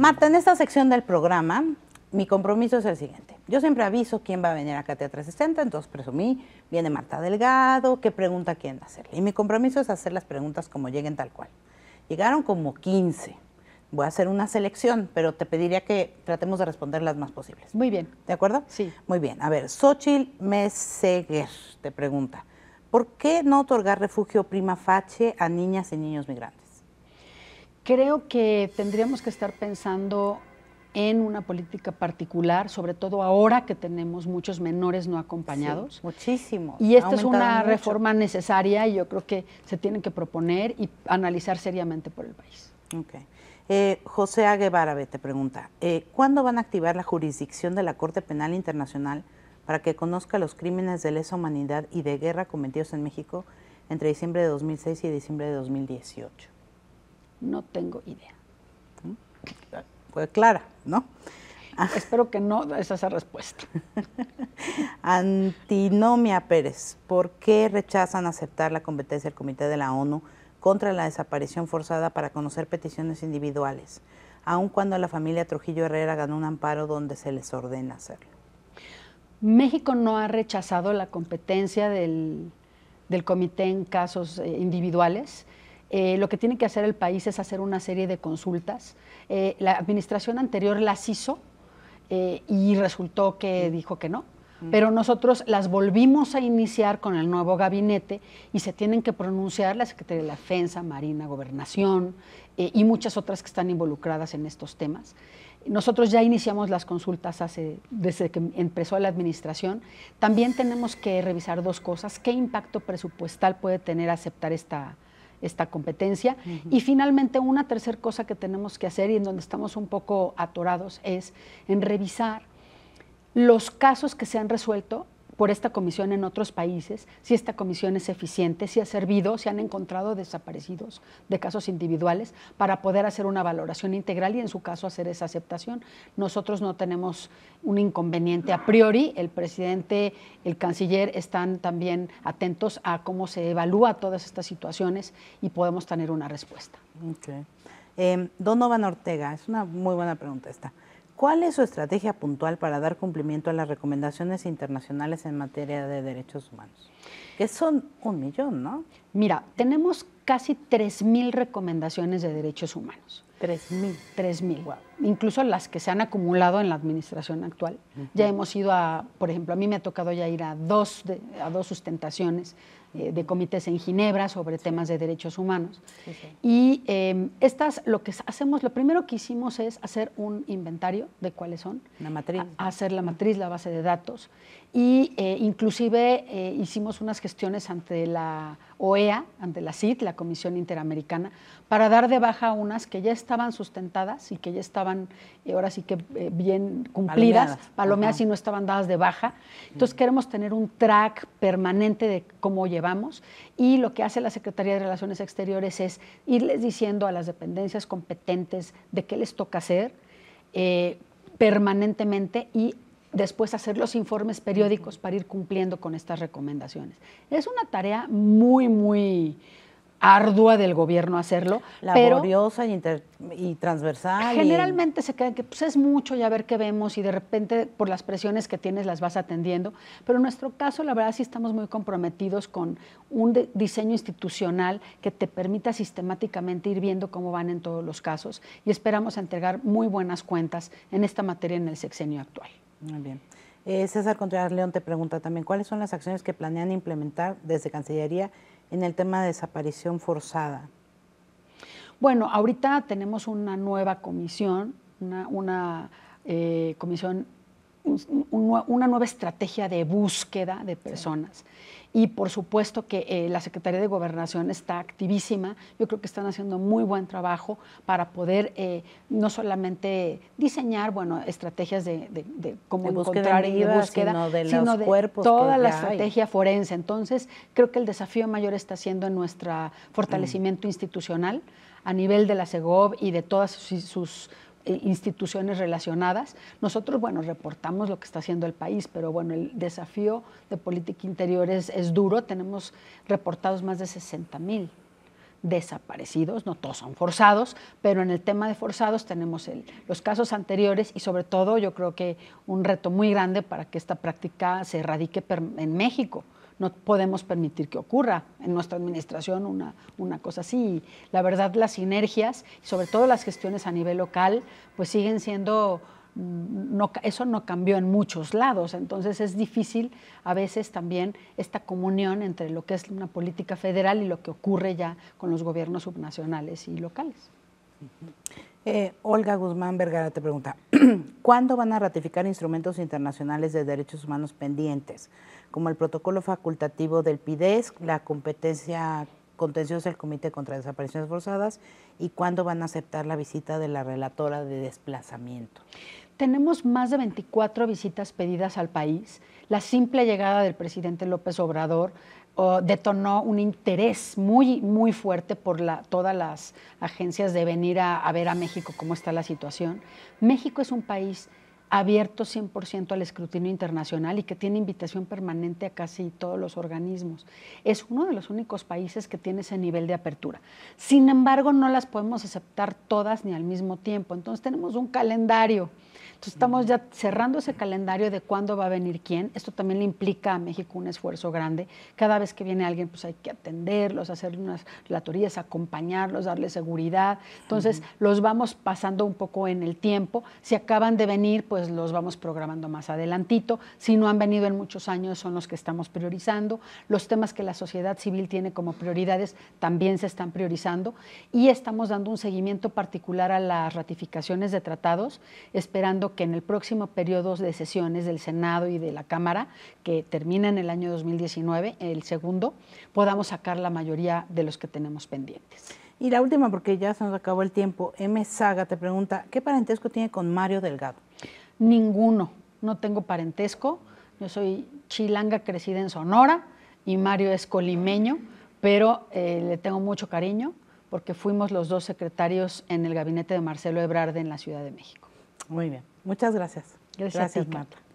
Marta, en esta sección del programa, mi compromiso es el siguiente. Yo siempre aviso quién va a venir acá a Teatro 360, entonces presumí, viene Marta Delgado, qué pregunta quién hacerle. Y mi compromiso es hacer las preguntas como lleguen tal cual. Llegaron como 15. Voy a hacer una selección, pero te pediría que tratemos de responder las más posibles. Muy bien. ¿De acuerdo? Sí. Muy bien. A ver, Xochitl Meseguer te pregunta, ¿por qué no otorgar refugio prima facie a niñas y niños migrantes? Creo que tendríamos que estar pensando en una política particular, sobre todo ahora que tenemos muchos menores no acompañados. Muchísimos. Y esta es una reforma necesaria y yo creo que se tiene que proponer y analizar seriamente por el país. Ok. Eh, José A. te pregunta, eh, ¿cuándo van a activar la jurisdicción de la Corte Penal Internacional para que conozca los crímenes de lesa humanidad y de guerra cometidos en México entre diciembre de 2006 y diciembre de 2018? No tengo idea. Mm. Fue clara, ¿no? Ah. Espero que no es esa respuesta. Antinomia Pérez, ¿por qué rechazan aceptar la competencia del Comité de la ONU contra la desaparición forzada para conocer peticiones individuales, aun cuando la familia Trujillo Herrera ganó un amparo donde se les ordena hacerlo? México no ha rechazado la competencia del, comité en casos eh, individuales. Eh, lo que tiene que hacer el país es hacer una serie de consultas. Eh, la administración anterior las hizo eh, y resultó que dijo que no. Mm. Pero nosotros las volvimos a iniciar con el nuevo gabinete y se tienen que pronunciar la Secretaría de la Defensa, Marina, Gobernación y muchas otras que están involucradas en estos temas. Nosotros ya iniciamos las consultas desde que empezó la administración. También tenemos que revisar dos cosas. ¿Qué impacto presupuestal puede tener aceptar esta, esta competencia. Y finalmente, una tercera cosa que tenemos que hacer y en donde estamos un poco atorados es en revisar los casos que se han resuelto por esta comisión en otros países, si esta comisión es eficiente, si ha servido, si han encontrado desaparecidos de casos individuales para poder hacer una valoración integral y en su caso hacer esa aceptación. Nosotros no tenemos un inconveniente a priori, el presidente, el canciller están también atentos a cómo se evalúa todas estas situaciones y podemos tener una respuesta. Okay. Eh, Ortega, es una muy buena pregunta esta. ¿Cuál es su estrategia puntual para dar cumplimiento a las recomendaciones internacionales en materia de derechos humanos? Que son un millón, ¿no? Mira, tenemos casi 3.000 recomendaciones de derechos humanos. 3.000. 3.000. Incluso las que se han acumulado en la administración actual. Ya hemos ido a, por ejemplo, a mí me ha tocado ya ir a dos, a dos sustentaciones eh, de comités en Ginebra sobre temas de derechos humanos. Y em, estas, lo que hacemos, lo primero que hicimos es hacer un inventario de cuáles son. hacer la matriz, la base de datos y eh, inclusive eh, hicimos unas gestiones ante la OEA, ante la CID, la Comisión Interamericana, para dar de baja unas que ya estaban sustentadas y que ya estaban, eh, ahora sí que bien cumplidas, palomeadas, y no estaban dadas de baja. Entonces queremos tener un track permanente de cómo llevamos y lo que hace la Secretaría de Relaciones Exteriores es irles diciendo a las dependencias competentes de qué les toca hacer permanentemente y después hacer los informes periódicos para ir cumpliendo con estas recomendaciones. Es una tarea muy, muy ardua del gobierno hacerlo. Laboriosa y, transversal. Generalmente se quedan que pues, es mucho ya ver qué vemos y de repente por las presiones que tienes las vas atendiendo. Pero en nuestro caso, la verdad, sí estamos muy comprometidos con un diseño institucional que te permita sistemáticamente ir viendo cómo van en todos los casos y esperamos entregar muy buenas cuentas en esta materia en el sexenio actual. Muy bien. Eh, César Contreras León te pregunta también, ¿cuáles son las acciones que planean implementar desde Cancillería en el tema de desaparición forzada? Bueno, ahorita tenemos una nueva comisión, una, eh, comisión una nueva estrategia de búsqueda de personas. Y por supuesto que eh, la Secretaría de Gobernación está activísima. Yo creo que están haciendo muy buen trabajo para poder eh, no solamente diseñar bueno, estrategias de, cómo encontrar y búsqueda, sino de, toda la estrategia forense. Entonces, creo que el desafío mayor está siendo en nuestro mm. fortalecimiento institucional a nivel de la CEGOV y de todas sus eh, instituciones relacionadas. Nosotros, bueno, reportamos lo que está haciendo el país, pero bueno, el desafío de política interior es, es duro. Tenemos reportados más de 60 mil desaparecidos, no todos son forzados, pero en el tema de forzados tenemos los casos anteriores y sobre todo yo creo que un reto muy grande para que esta práctica se erradique en México. No podemos permitir que ocurra en nuestra administración una, una cosa así. la verdad, las sinergias sobre todo las gestiones a nivel local, pues siguen siendo eso no cambió en muchos lados, entonces es difícil a veces también esta comunión entre lo que es una política federal y lo que ocurre ya con los gobiernos subnacionales y locales. Eh, Olga Guzmán Vergara te pregunta, ¿cuándo van a ratificar instrumentos internacionales de derechos humanos pendientes, como el protocolo facultativo del PIDESC, la competencia contenciosa del Comité contra Desapariciones Forzadas, y cuándo van a aceptar la visita de la relatora de desplazamiento? tenemos más de 24 visitas pedidas al país. La simple llegada del presidente López Obrador oh, detonó un interés muy, muy fuerte por la, todas las agencias de venir a, a ver a México cómo está la situación. México es un país abierto 100% al escrutinio internacional y que tiene invitación permanente a casi todos los organismos. Es uno de los únicos países que tiene ese nivel de apertura. Sin embargo, no las podemos aceptar todas ni al mismo tiempo. Entonces tenemos un calendario entonces estamos ya cerrando ese calendario de cuándo va a venir quién. Esto también le implica a México un esfuerzo grande. Cada vez que viene alguien, pues hay que atenderlos, hacer unas relatorías, acompañarlos, darle seguridad. Entonces los vamos pasando un poco en el tiempo. Si acaban de venir, pues los vamos programando más adelantito. Si no han venido en muchos años, son los que estamos priorizando. Los temas que la sociedad civil tiene como prioridades también se están priorizando. Y estamos dando un seguimiento particular a las ratificaciones de tratados, esperando que en el próximo periodo de sesiones del Senado y de la Cámara, que termina en el año 2019, el segundo, podamos sacar la mayoría de los que tenemos pendientes. Y la última, porque ya se nos acabó el tiempo, M. Saga te pregunta, ¿qué parentesco tiene con Mario Delgado? Ninguno, no tengo parentesco, yo soy chilanga crecida en Sonora y Mario es colimeño, pero eh, le tengo mucho cariño porque fuimos los dos secretarios en el gabinete de Marcelo Ebrard en la Ciudad de México. Muy bien, muchas gracias. Gracias, Marta.